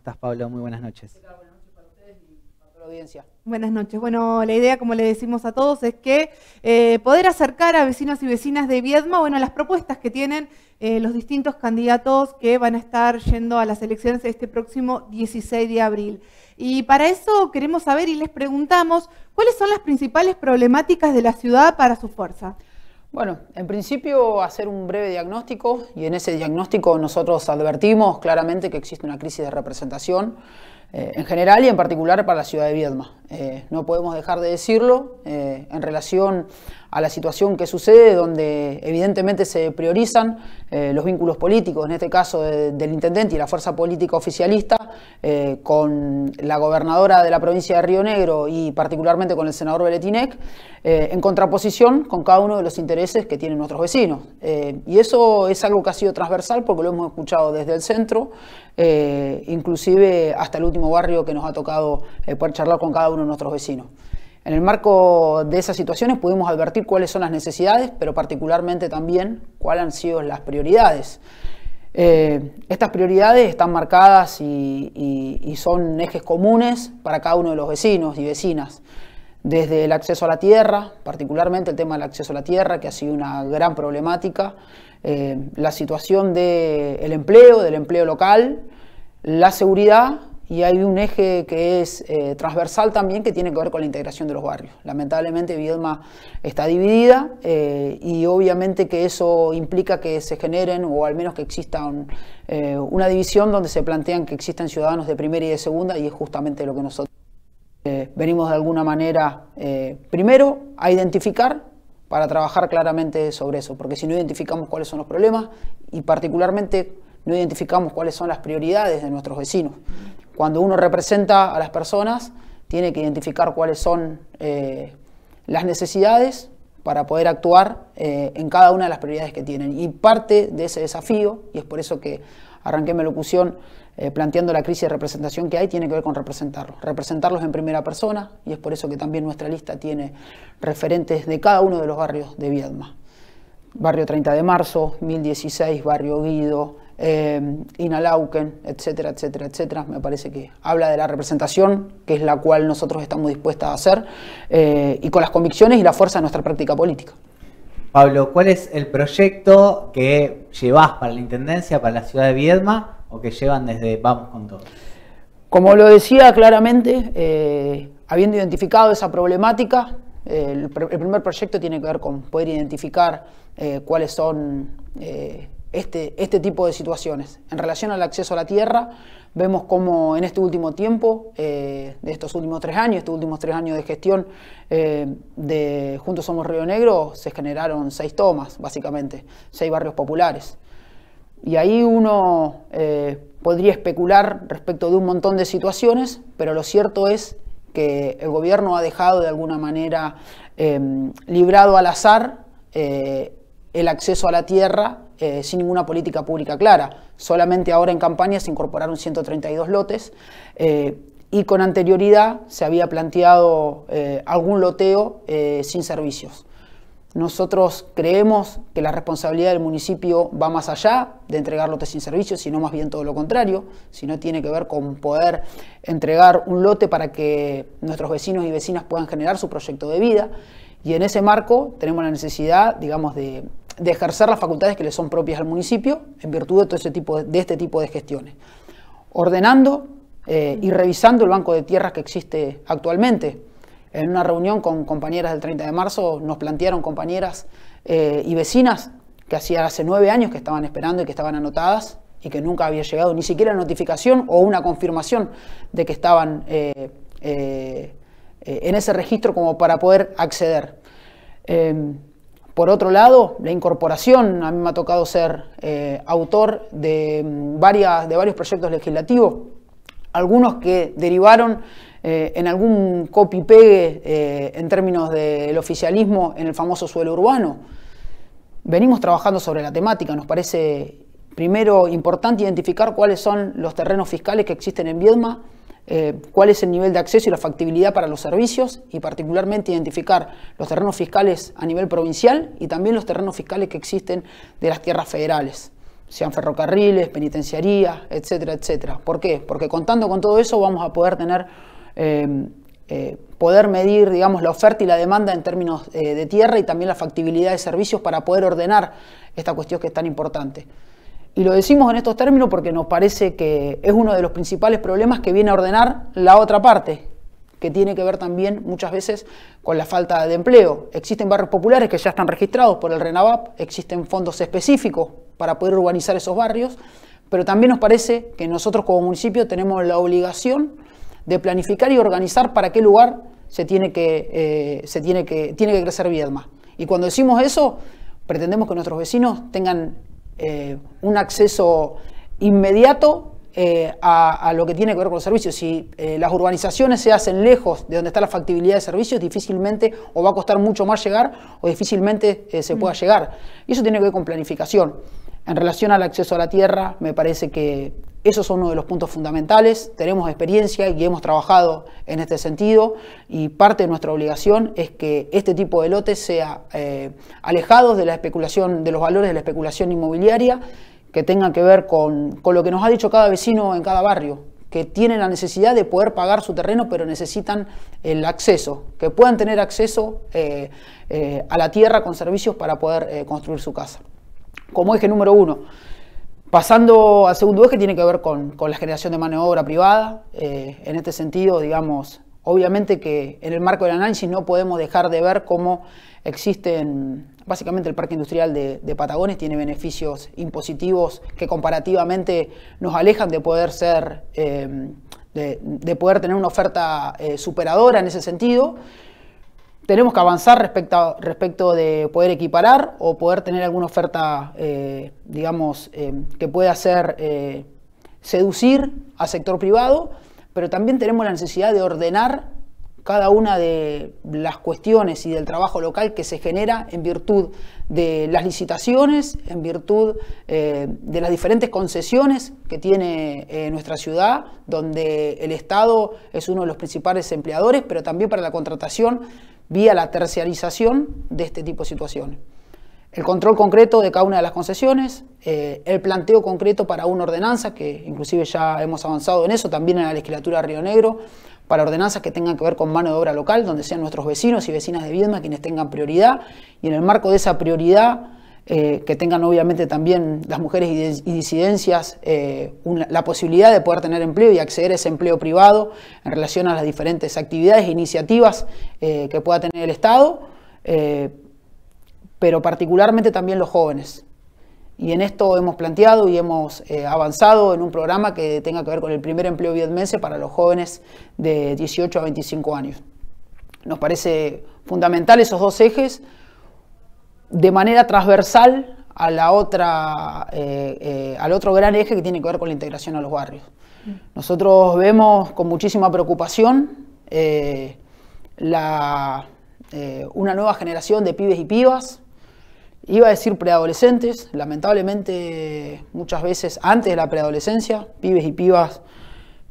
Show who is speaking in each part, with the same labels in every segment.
Speaker 1: estás, Pablo? Muy buenas noches. buenas noches para ustedes y para toda la audiencia. Buenas noches. Bueno, la idea, como le decimos a todos, es que eh, poder acercar a vecinos y vecinas de Viedma, bueno, las propuestas que tienen eh, los distintos candidatos que van a estar yendo a las elecciones este próximo 16 de abril. Y para eso queremos saber y les preguntamos cuáles son las principales problemáticas de la ciudad para su fuerza.
Speaker 2: Bueno, en principio hacer un breve diagnóstico y en ese diagnóstico nosotros advertimos claramente que existe una crisis de representación eh, en general y en particular para la ciudad de Viedma. Eh, no podemos dejar de decirlo, eh, en relación a la situación que sucede, donde evidentemente se priorizan eh, los vínculos políticos, en este caso del intendente y la fuerza política oficialista, con la gobernadora de la provincia de Río Negro y particularmente con el senador Beletinec, en contraposición con cada uno de los intereses que tienen nuestros vecinos. y eso es algo que ha sido transversal porque lo hemos escuchado desde el centro, inclusive hasta el último barrio que nos ha tocado poder charlar con cada uno nuestros vecinos. En el marco de esas situaciones pudimos advertir cuáles son las necesidades, pero particularmente también cuáles han sido las prioridades. Eh, estas prioridades están marcadas y, son ejes comunes para cada uno de los vecinos y vecinas. Desde el acceso a la tierra, particularmente el tema del acceso a la tierra, que ha sido una gran problemática, eh, la situación del empleo, del empleo local, la seguridad y hay un eje que es eh, transversal también que tiene que ver con la integración de los barrios. Lamentablemente Viedma está dividida eh, y obviamente que eso implica que se generen o al menos que exista eh, una división donde se plantean que existen ciudadanos de primera y de segunda y es justamente lo que nosotros venimos de alguna manera primero a identificar para trabajar claramente sobre eso, porque si no identificamos cuáles son los problemas y particularmente no identificamos cuáles son las prioridades de nuestros vecinos. Cuando uno representa a las personas, tiene que identificar cuáles son eh, las necesidades para poder actuar eh, en cada una de las prioridades que tienen. Y parte de ese desafío, y es por eso que arranqué mi locución eh, planteando la crisis de representación que hay, tiene que ver con representarlos, representarlos en primera persona, y es por eso que también nuestra lista tiene referentes de cada uno de los barrios de Viedma. Barrio 30 de Marzo, 1016, Barrio Guido, eh, em, Inalauken, etcétera, etcétera, etcétera. Me parece que habla de la representación, que es la cual nosotros estamos dispuestos a hacer, eh, y con las convicciones y la fuerza de nuestra práctica política.
Speaker 1: Pablo, ¿cuál es el proyecto que llevas para la Intendencia, para la ciudad de Viedma, o que llevan desde Vamos con Todos?
Speaker 2: Como lo decía claramente, eh, habiendo identificado esa problemática, eh, el, primer proyecto tiene que ver con poder identificar cuáles son este, este, tipo de situaciones. En relación al acceso a la tierra, vemos como en este último tiempo, eh, de estos últimos tres años, estos últimos tres años de gestión eh, de Juntos Somos Río Negro, se generaron seis tomas, básicamente, seis barrios populares. Y ahí uno eh, podría especular respecto de un montón de situaciones, pero lo cierto es que el gobierno ha dejado de alguna manera librado al azar el acceso a la tierra eh, sin ninguna política pública clara. Solamente ahora en campaña se incorporaron 132 lotes eh, y con anterioridad se había planteado eh, algún loteo sin servicios. Nosotros creemos que la responsabilidad del municipio va más allá de entregar lotes sin servicios, sino más bien todo lo contrario, no tiene que ver con poder entregar un lote para que nuestros vecinos y vecinas puedan generar su proyecto de vida. Y en ese marco tenemos la necesidad, digamos, de, de ejercer las facultades que le son propias al municipio en virtud de, tipo de, este tipo de gestiones. Ordenando eh, y revisando el banco de tierras que existe actualmente. En una reunión con compañeras del 30 de marzo nos plantearon compañeras eh, y vecinas que hacía hace nueve años que estaban esperando y que estaban anotadas y que nunca había llegado ni siquiera notificación o una confirmación de que estaban eh, en ese registro como para poder acceder. Em, por otro lado, la incorporación, a mí me ha tocado ser eh, autor de, mm, varias, de varios proyectos legislativos, algunos que derivaron eh, en algún copy-pegue eh, en términos del oficialismo en el famoso suelo urbano. Venimos trabajando sobre la temática, nos parece primero importante identificar cuáles son los terrenos fiscales que existen en Viedma, eh, cuál es el nivel de acceso y la factibilidad para los servicios y particularmente identificar los terrenos fiscales a nivel provincial y también los terrenos fiscales que existen de las tierras federales sean ferrocarriles, penitenciarías, etcétera, etcétera. ¿Por qué? Porque contando con todo eso vamos a poder tener em, eh, poder medir, digamos, la oferta y la demanda en términos eh, de tierra y también la factibilidad de servicios para poder ordenar esta cuestión que es tan importante. Y lo decimos en estos términos porque nos parece que es uno de los principales problemas que viene a ordenar la otra parte, que tiene que ver también muchas veces con la falta de empleo. Existen barrios populares que ya están registrados por el RENAVAP, existen fondos específicos para poder urbanizar esos barrios, pero también nos parece que nosotros como municipio tenemos la obligación de planificar y organizar para qué lugar se tiene que, eh, se tiene que, tiene que crecer Viedma. Y cuando decimos eso, pretendemos que nuestros vecinos tengan eh, un acceso inmediato eh, a, lo que tiene que ver con los servicios. Si eh, las urbanizaciones se hacen lejos de donde está la factibilidad de servicios, difícilmente o va a costar mucho más llegar o difícilmente se pueda mm. llegar. Y eso tiene que ver con planificación. En relación al acceso a la tierra, me parece que, esos son uno de los puntos fundamentales. Tenemos experiencia y hemos trabajado en este sentido y parte de nuestra obligación es que este tipo de lotes sea eh, alejados de la especulación, de los valores de la especulación inmobiliaria que tengan que ver con, lo que nos ha dicho cada vecino en cada barrio, que tienen la necesidad de poder pagar su terreno, pero necesitan el acceso, que puedan tener acceso eh, eh, a la tierra con servicios para poder construir su casa. Como eje número uno, Pasando al segundo eje, tiene que ver con, la generación de mano de obra privada. Eh, en este sentido, digamos, obviamente que en el marco del análisis no podemos dejar de ver cómo existen, básicamente el parque industrial de, Patagones tiene beneficios impositivos que comparativamente nos alejan de poder ser, eh, de, poder tener una oferta eh, superadora en ese sentido tenemos que avanzar respecto, de poder equiparar o poder tener alguna oferta, eh, digamos, eh, que pueda eh, seducir al sector privado, pero también tenemos la necesidad de ordenar cada una de las cuestiones y del trabajo local que se genera en virtud de las licitaciones, en virtud de las diferentes concesiones que tiene nuestra ciudad, donde el Estado es uno de los principales empleadores, pero también para la contratación vía la terciarización de este tipo de situaciones. El control concreto de cada una de las concesiones, eh, el planteo concreto para una ordenanza, que inclusive ya hemos avanzado en eso, también en la legislatura de Río Negro, para ordenanzas que tengan que ver con mano de obra local, donde sean nuestros vecinos y vecinas de Viedma quienes tengan prioridad, y en el marco de esa prioridad eh, que tengan obviamente también las mujeres y, disidencias eh, la posibilidad de poder tener empleo y acceder a ese empleo privado en relación a las diferentes actividades e iniciativas eh, que pueda tener el Estado, pero particularmente también los jóvenes. Y en esto hemos planteado y hemos avanzado en un programa que tenga que ver con el primer empleo vietmense para los jóvenes de 18 a 25 años. Nos parece fundamental esos dos ejes de manera transversal a la otra, eh, eh, al otro gran eje que tiene que ver con la integración a los barrios. Mm. Nosotros vemos con muchísima preocupación eh, la, una nueva generación de pibes y pibas, iba a decir preadolescentes, lamentablemente muchas veces antes de la preadolescencia, pibes y pibas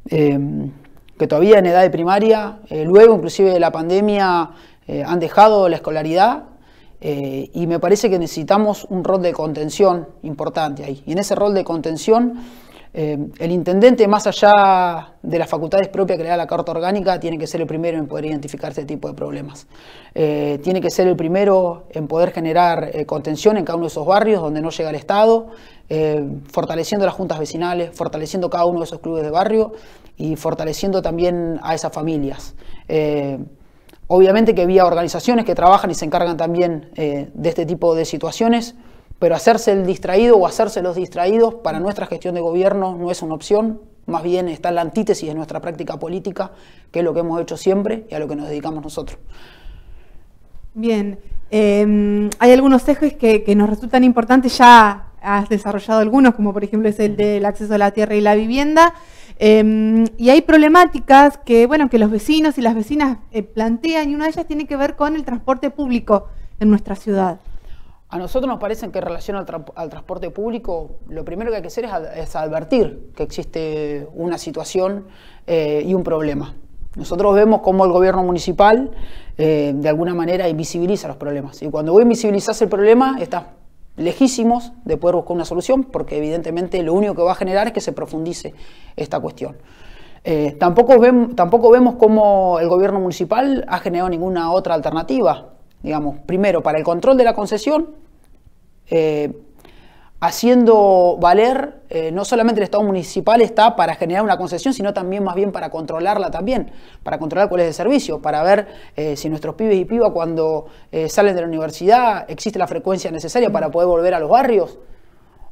Speaker 2: em, que todavía en edad de primaria, luego inclusive de la pandemia, han dejado la escolaridad eh, y me parece que necesitamos un rol de contención importante ahí. Y en ese rol de contención, eh, el intendente, más allá de las facultades propias que le da la Carta Orgánica, tiene que ser el primero en poder identificar este tipo de problemas. Eh, tiene que ser el primero en poder generar contención en cada uno de esos barrios donde no llega el Estado, fortaleciendo las juntas vecinales, fortaleciendo cada uno de esos clubes de barrio y fortaleciendo también a esas familias. Obviamente que había organizaciones que trabajan y se encargan también eh, de este tipo de situaciones, pero hacerse el distraído o hacerse los distraídos para nuestra gestión de gobierno no es una opción, más bien está en la antítesis de nuestra práctica política, que es lo que hemos hecho siempre y a lo que nos dedicamos nosotros.
Speaker 1: Bien, em, hay algunos ejes que nos resultan importantes, ya has desarrollado algunos, como por ejemplo es el del acceso a la tierra y la vivienda. Em, y hay problemáticas que, bueno, que los vecinos y las vecinas eh, plantean y una de ellas tiene que ver con el transporte público en nuestra ciudad.
Speaker 2: A nosotros nos parece que en relación al, transporte público, lo primero que hay que hacer es, advertir que existe una situación eh, y un problema. Nosotros vemos cómo el gobierno municipal eh, de alguna manera invisibiliza los problemas. Y cuando vos invisibilizás el problema, estás lejísimos de poder buscar una solución, porque evidentemente lo único que va a generar es que se profundice esta cuestión. Eh, tampoco, vemos, tampoco vemos cómo el gobierno municipal ha generado ninguna otra alternativa. Digamos, primero, para el control de la concesión, eh, haciendo valer, eh, no solamente el Estado municipal está para generar una concesión, sino también más bien para controlarla también, para controlar cuál es el servicio, para ver eh, si nuestros pibes y pibas cuando eh, salen de la universidad existe la frecuencia necesaria para poder volver a los barrios,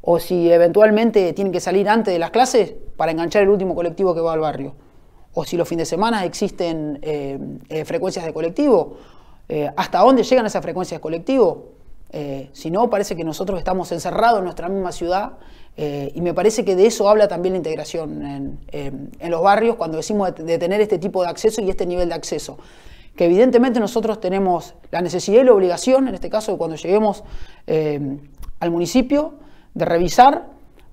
Speaker 2: o si eventualmente tienen que salir antes de las clases para enganchar el último colectivo que va al barrio, o si los fines de semana existen frecuencias de colectivo, hasta dónde llegan esas frecuencias de colectivo, eh, si no, parece que nosotros estamos encerrados en nuestra misma ciudad eh, y me parece que de eso habla también la integración en, los barrios cuando decimos de, tener este tipo de acceso y este nivel de acceso. Que evidentemente nosotros tenemos la necesidad y la obligación, en este caso, cuando lleguemos eh, al municipio, de revisar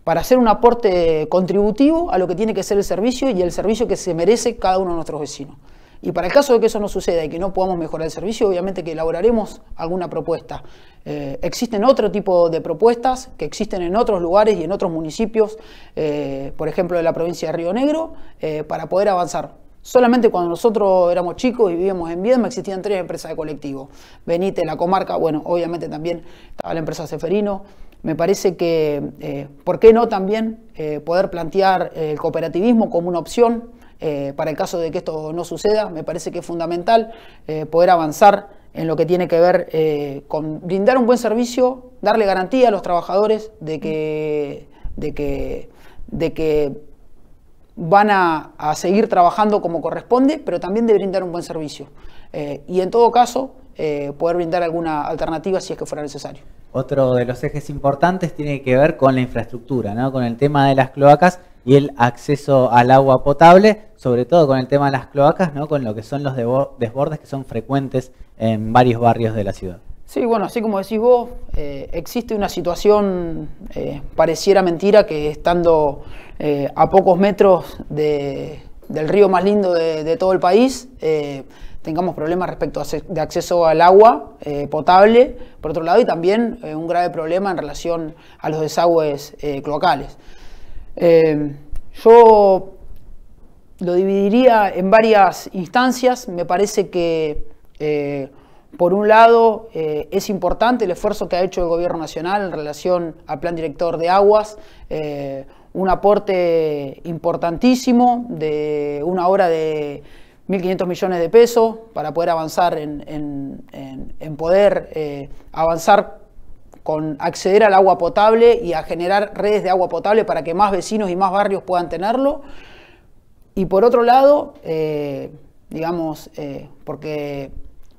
Speaker 2: para hacer un aporte contributivo a lo que tiene que ser el servicio y el servicio que se merece cada uno de nuestros vecinos. Y para el caso de que eso no suceda y que no podamos mejorar el servicio, obviamente que elaboraremos alguna propuesta. Eh, existen otro tipo de propuestas que existen en otros lugares y en otros municipios, eh, por ejemplo, de la provincia de Río Negro, eh, para poder avanzar. Solamente cuando nosotros éramos chicos y vivíamos en Viedma existían tres empresas de colectivo. Benite, la comarca, bueno, obviamente también estaba la empresa Seferino. Me parece que, ¿por qué no también poder plantear el cooperativismo como una opción? Eh, para el caso de que esto no suceda. Me parece que es fundamental eh, poder avanzar en lo que tiene que ver eh, con brindar un buen servicio, darle garantía a los trabajadores de que, van a, seguir trabajando como corresponde, pero también de brindar un buen servicio. y en todo caso, poder brindar alguna alternativa si es que fuera necesario.
Speaker 1: Otro de los ejes importantes tiene que ver con la infraestructura, con el tema de las cloacas y el acceso al agua potable, sobre todo con el tema de las cloacas, ¿no? con lo que son los desbordes que son frecuentes en varios barrios de la ciudad.
Speaker 2: Sí, bueno, así como decís vos, eh, existe una situación, eh, pareciera mentira, que estando eh, a pocos metros del río más lindo de, todo el país, tengamos problemas respecto de acceso al agua potable, por otro lado, y también un grave problema en relación a los desagües cloacales. Em, yo lo dividiría en varias instancias. Me parece que, eh, por un lado, eh, es importante el esfuerzo que ha hecho el Gobierno Nacional en relación al Plan Director de Aguas. Eh, un aporte importantísimo de una hora de 1.500 millones de pesos para poder avanzar en, en poder avanzar con acceder al agua potable y a generar redes de agua potable para que más vecinos y más barrios puedan tenerlo. Y por otro lado, eh, digamos, eh, porque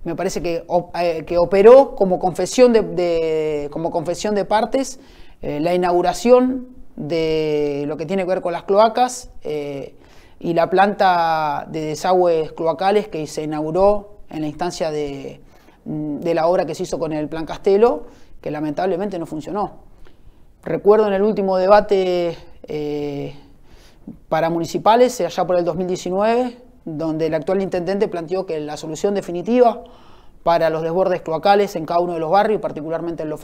Speaker 2: me parece eh, que, operó como confesión de, como confesión de partes la inauguración de lo que tiene que ver con las cloacas y la planta de desagües cloacales que se inauguró en la instancia de, mm, de la obra que se hizo con el Plan Castelo que lamentablemente no funcionó. Recuerdo en el último debate eh, para municipales, eh, allá por el 2019, donde el actual intendente planteó que la solución definitiva para los desbordes cloacales en cada uno de los barrios, particularmente en los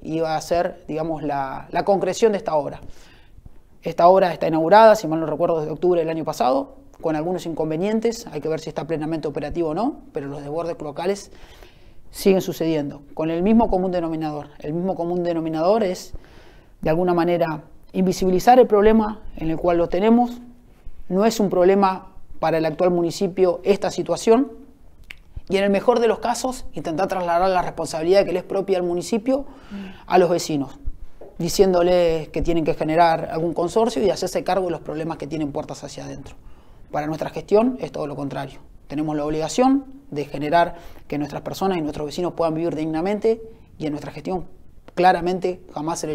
Speaker 2: iba a ser, digamos, la, la concreción de esta obra. Esta obra está inaugurada, si mal no recuerdo, desde octubre del año pasado, con algunos inconvenientes, hay que ver si está plenamente operativo o no, pero los desbordes cloacales siguen sucediendo, con el mismo común denominador. El mismo común denominador es, de alguna manera, invisibilizar el problema en el cual lo tenemos. No es un problema para el actual municipio esta situación. Y en el mejor de los casos, intentar trasladar la responsabilidad que le es propia al municipio a los vecinos, diciéndoles que tienen que generar algún consorcio y hacerse cargo de los problemas que tienen puertas hacia adentro. Para nuestra gestión es todo lo contrario. Tenemos la obligación de generar que nuestras personas y nuestros vecinos puedan vivir dignamente y en nuestra gestión claramente jamás se le,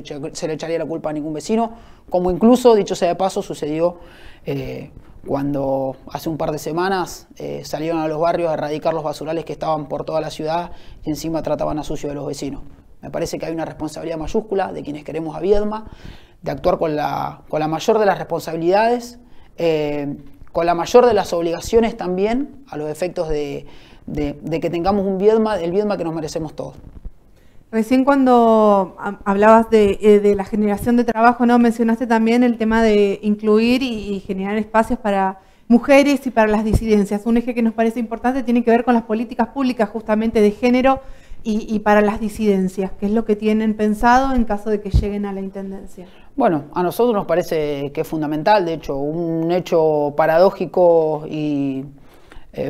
Speaker 2: echaría la culpa a ningún vecino, como incluso, dicho sea de paso, sucedió eh, cuando hace un par de semanas eh, salieron a los barrios a erradicar los basurales que estaban por toda la ciudad y encima trataban a sucio de los vecinos. Me parece que hay una responsabilidad mayúscula de quienes queremos a Viedma, de actuar con la, con la mayor de las responsabilidades. Eh, con la mayor de las obligaciones también a los efectos de, que tengamos un Viedma, el Viedma que nos merecemos todos.
Speaker 1: Recién cuando hablabas eh, de, la generación de trabajo, ¿no? mencionaste también el tema de incluir y, generar espacios para mujeres y para las disidencias. Un eje que nos parece importante tiene que ver con las políticas públicas justamente de género y, para las disidencias? ¿Qué es lo que tienen pensado en caso de que lleguen a la Intendencia?
Speaker 2: Bueno, a nosotros nos parece que es fundamental, de hecho, un hecho paradójico eh,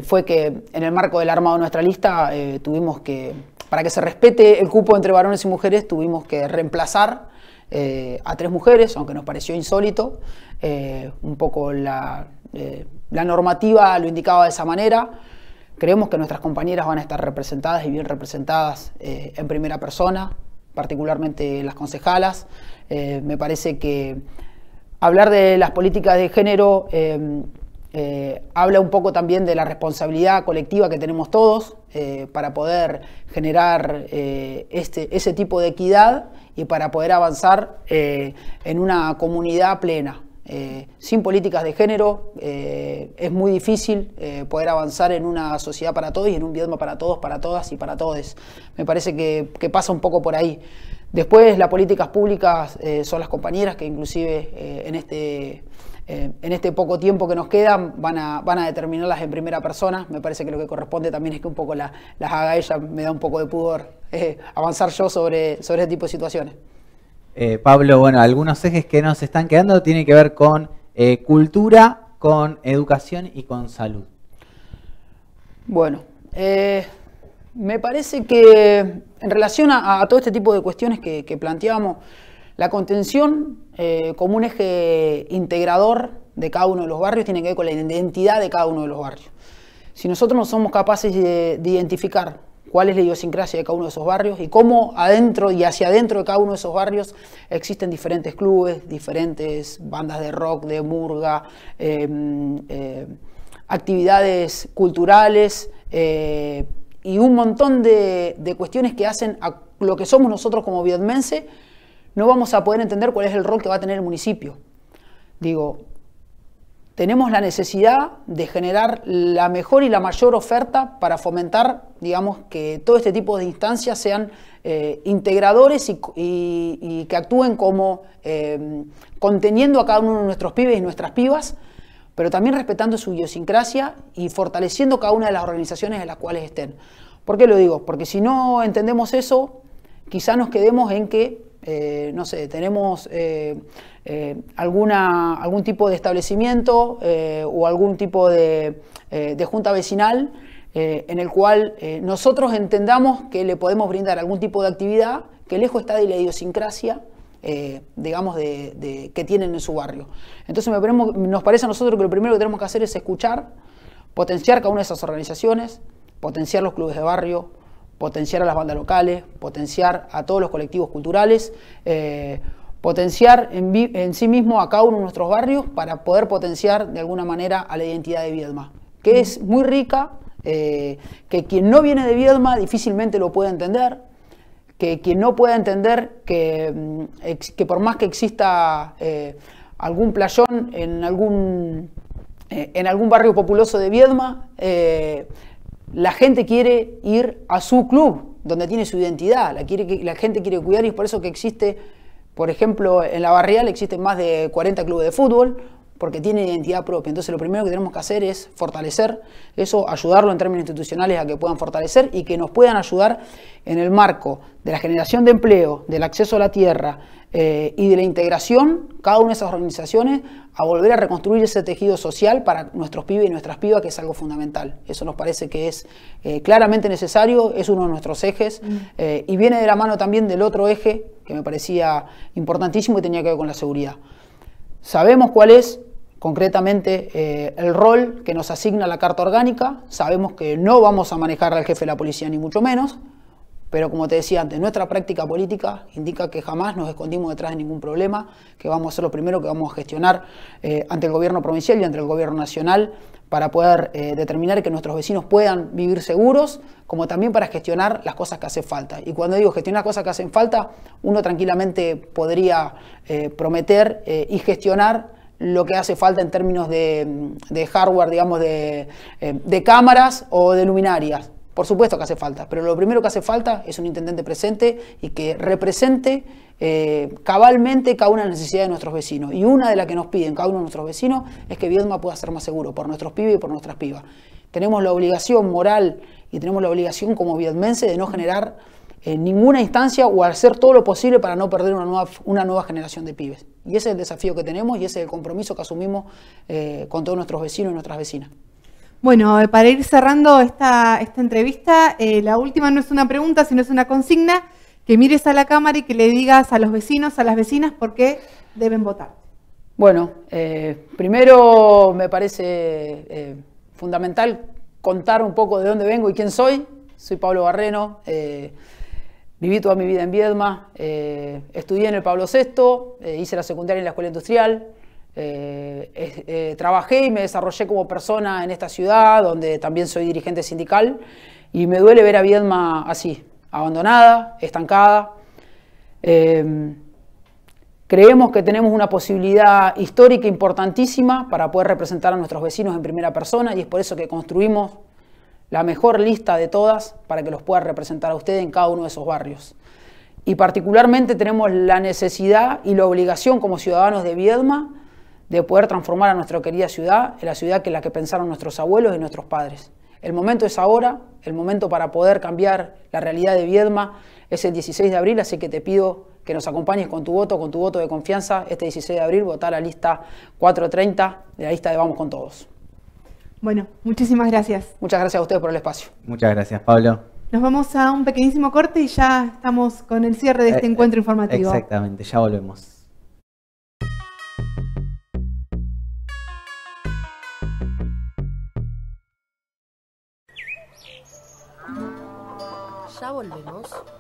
Speaker 2: fue que en el marco del armado de nuestra lista eh, tuvimos que, para que se respete el cupo entre varones y mujeres, tuvimos que reemplazar eh, a tres mujeres, aunque nos pareció insólito, un poco la normativa lo indicaba de esa manera. Creemos que nuestras compañeras van a estar representadas y bien representadas eh, en primera persona, particularmente las concejalas. Eh, me parece que hablar de las políticas de género eh, habla un poco también de la responsabilidad colectiva que tenemos todos para poder generar este, ese tipo de equidad y para poder avanzar en una comunidad plena. Eh, sin políticas de género eh, es muy difícil eh, poder avanzar en una sociedad para todos y en un idioma para todos, para todas y para todos. Me parece que, pasa un poco por ahí. Después las políticas públicas son las compañeras que inclusive en este... en este poco tiempo que nos queda van a, van a determinarlas en primera persona. Me parece que lo que corresponde también es que un poco las haga ella, me da un poco de pudor avanzar yo sobre, sobre este tipo de situaciones.
Speaker 1: Eh, Pablo, bueno, algunos ejes que nos están quedando tienen que ver con eh, cultura, con educación y con salud.
Speaker 2: Bueno, eh, me parece que en relación a, todo este tipo de cuestiones que, planteábamos, planteamos, la contención como un eje integrador de cada uno de los barrios tiene que ver con la identidad de cada uno de los barrios. Si nosotros no somos capaces de identificar cuál es la idiosincrasia de cada uno de esos barrios y cómo adentro y hacia adentro de cada uno de esos barrios existen diferentes clubes, diferentes bandas de rock, de murga, em, eh, actividades culturales eh, y un montón de, cuestiones que hacen a lo que somos nosotros como vietmense, no vamos a poder entender cuál es el rol que va a tener el municipio. Digo, tenemos la necesidad de generar la mejor y la mayor oferta para fomentar, digamos, que todo este tipo de instancias sean eh, integradores y, que actúen como em, conteniendo a cada uno de nuestros pibes y nuestras pibas, pero también respetando su idiosincrasia y fortaleciendo cada una de las organizaciones en las cuales estén. ¿Por qué lo digo? Porque si no entendemos eso, quizá nos quedemos en que eh, no sé, tenemos eh, eh, alguna, algún tipo de establecimiento o algún tipo de, junta vecinal en el cual nosotros entendamos que le podemos brindar algún tipo de actividad que lejos está de la idiosincrasia. digamos, de, que tienen en su barrio. Entonces nos parece a nosotros que lo primero que tenemos que hacer es escuchar, potenciar cada una de esas organizaciones, potenciar los clubes de barrio, potenciar a las bandas locales, potenciar a todos los colectivos culturales, eh, potenciar en, sí mismo a cada uno de nuestros barrios para poder potenciar de alguna manera a la identidad de Viedma, que es muy rica, eh, que quien no viene de Viedma difícilmente lo puede entender, que quien no pueda entender que, mm, que por más que exista eh, algún playón en algún, en algún barrio populoso de Viedma, la gente quiere ir a su club, donde tiene su identidad, la, quiere, la gente quiere cuidar y es por eso que existe, por ejemplo, en la barrial existen más de 40 clubes de fútbol, porque tiene identidad propia. Entonces lo primero que tenemos que hacer es fortalecer eso, ayudarlo en términos institucionales a que puedan fortalecer y que nos puedan ayudar en el marco de la generación de empleo, del acceso a la tierra eh, y de la integración, cada una de esas organizaciones, a volver a reconstruir ese tejido social para nuestros pibes y nuestras pibas, que es algo fundamental. Eso nos parece que es eh, claramente necesario, es uno de nuestros ejes mm. eh, y viene de la mano también del otro eje que me parecía importantísimo y tenía que ver con la seguridad. Sabemos cuál es concretamente eh, el rol que nos asigna la Carta Orgánica, sabemos que no vamos a manejar al jefe de la policía ni mucho menos, pero como te decía antes, nuestra práctica política indica que jamás nos escondimos detrás de ningún problema, que vamos a ser lo primero que vamos a gestionar eh, ante el gobierno provincial y ante el gobierno nacional para poder eh, determinar que nuestros vecinos puedan vivir seguros, como también para gestionar las cosas que hacen falta. Y cuando digo gestionar las cosas que hacen falta, uno tranquilamente podría eh, prometer y gestionar lo que hace falta en términos de, hardware, digamos, de cámaras o de luminarias por supuesto que hace falta, pero lo primero que hace falta es un intendente presente y que represente eh, cabalmente cada una de las necesidades de nuestros vecinos. Y una de las que nos piden cada uno de nuestros vecinos es que Viedma pueda ser más seguro por nuestros pibes y por nuestras pibas. Tenemos la obligación moral y tenemos la obligación como viedmense de no generar en eh, ninguna instancia o hacer todo lo posible para no perder una nueva, una nueva generación de pibes. Y ese es el desafío que tenemos y ese es el compromiso que asumimos eh, con todos nuestros vecinos y nuestras vecinas.
Speaker 1: Bueno, eh, para ir cerrando esta, entrevista, eh, la última no es una pregunta, sino es una consigna, que mires a la cámara y que le digas a los vecinos, a las vecinas, por
Speaker 2: qué deben votar. Bueno, eh, primero me parece fundamental contar un poco de dónde vengo y quién soy. Soy Pablo Barreno, viví toda mi vida en Viedma, estudié en el Pablo VI, hice la secundaria en la Escuela Industrial, eh, eh, trabajé y me desarrollé como persona en esta ciudad, donde también soy dirigente sindical, y me duele ver a Viedma así, abandonada, estancada. Em, creemos que tenemos una posibilidad histórica importantísima para poder representar a nuestros vecinos en primera persona y es por eso que construimos la mejor lista de todas para que los pueda representar a ustedes en cada uno de esos barrios. Y particularmente tenemos la necesidad y la obligación como ciudadanos de Viedma de poder transformar a nuestra querida ciudad en la ciudad que la que pensaron nuestros abuelos y nuestros padres. El momento es ahora, el momento para poder cambiar la realidad de Viedma es el 16 de abril, así que te pido que nos acompañes con tu voto, con tu voto de confianza. Este 16 de abril votar la lista 430 de la lista de Vamos con Todos. Bueno, muchísimas gracias. Muchas gracias a ustedes por el espacio.
Speaker 1: Muchas gracias, Pablo. Nos vamos a un pequeñísimo corte y ya estamos con el cierre de este eh, encuentro informativo. Exactamente, ya volvemos.
Speaker 2: volvemos.